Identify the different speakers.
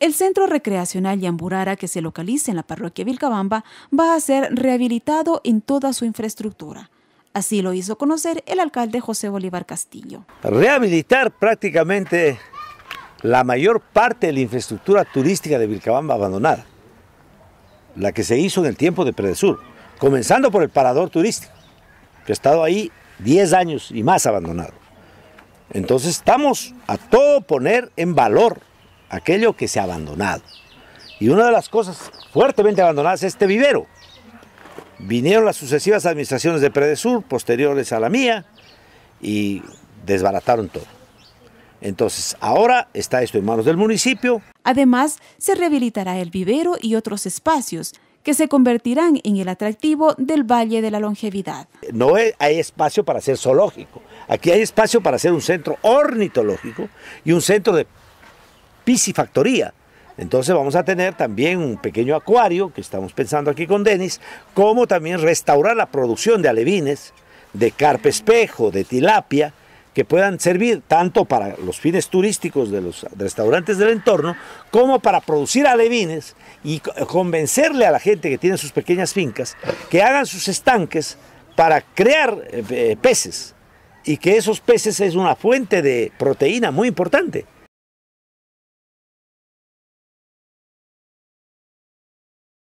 Speaker 1: El centro recreacional Yamburara, que se localiza en la parroquia Vilcabamba, va a ser rehabilitado en toda su infraestructura. Así lo hizo conocer el alcalde José Bolívar Castillo.
Speaker 2: Rehabilitar prácticamente la mayor parte de la infraestructura turística de Vilcabamba abandonada, la que se hizo en el tiempo de Predesur, comenzando por el parador turístico, que ha estado ahí 10 años y más abandonado. Entonces estamos a todo poner en valor aquello que se ha abandonado. Y una de las cosas fuertemente abandonadas es este vivero. Vinieron las sucesivas administraciones de Predesur, posteriores a la mía, y desbarataron todo. Entonces, ahora está esto en manos del municipio.
Speaker 1: Además, se rehabilitará el vivero y otros espacios que se convertirán en el atractivo del Valle de la Longevidad.
Speaker 2: No hay espacio para ser zoológico, aquí hay espacio para ser un centro ornitológico y un centro de piscifactoría. Entonces vamos a tener también un pequeño acuario, que estamos pensando aquí con Denis, como también restaurar la producción de alevines, de carpe espejo, de tilapia, que puedan servir tanto para los fines turísticos de los restaurantes del entorno, como para producir alevines y convencerle a la gente que tiene sus pequeñas fincas que hagan sus estanques para crear eh, eh, peces y que esos peces es una fuente de proteína muy importante.